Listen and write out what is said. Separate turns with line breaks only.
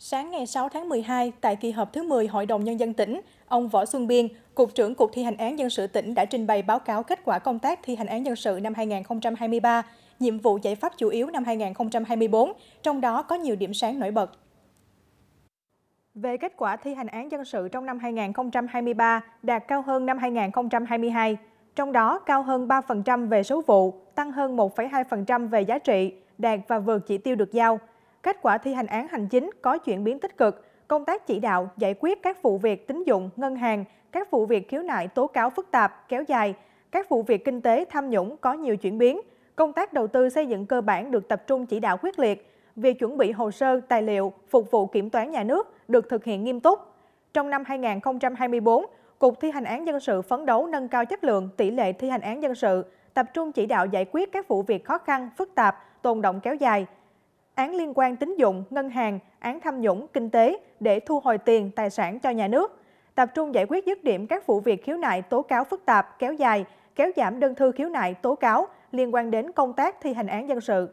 Sáng ngày 6 tháng 12, tại kỳ họp thứ 10 Hội đồng Nhân dân tỉnh, ông Võ Xuân Biên, Cục trưởng Cục thi hành án dân sự tỉnh đã trình bày báo cáo kết quả công tác thi hành án dân sự năm 2023, nhiệm vụ giải pháp chủ yếu năm 2024, trong đó có nhiều điểm sáng nổi bật. Về kết quả thi hành án dân sự trong năm 2023 đạt cao hơn năm 2022, trong đó cao hơn 3% về số vụ, tăng hơn 1,2% về giá trị, đạt và vượt chỉ tiêu được giao – kết quả thi hành án hành chính có chuyển biến tích cực, công tác chỉ đạo giải quyết các vụ việc tín dụng, ngân hàng, các vụ việc khiếu nại tố cáo phức tạp, kéo dài, các vụ việc kinh tế tham nhũng có nhiều chuyển biến, công tác đầu tư xây dựng cơ bản được tập trung chỉ đạo quyết liệt, việc chuẩn bị hồ sơ, tài liệu phục vụ kiểm toán nhà nước được thực hiện nghiêm túc. Trong năm 2024, Cục Thi hành án dân sự phấn đấu nâng cao chất lượng tỷ lệ thi hành án dân sự, tập trung chỉ đạo giải quyết các vụ việc khó khăn, phức tạp, tồn động kéo dài, án liên quan tín dụng, ngân hàng, án tham nhũng, kinh tế để thu hồi tiền, tài sản cho nhà nước. Tập trung giải quyết dứt điểm các vụ việc khiếu nại tố cáo phức tạp, kéo dài, kéo giảm đơn thư khiếu nại tố cáo liên quan đến công tác thi hành án dân sự.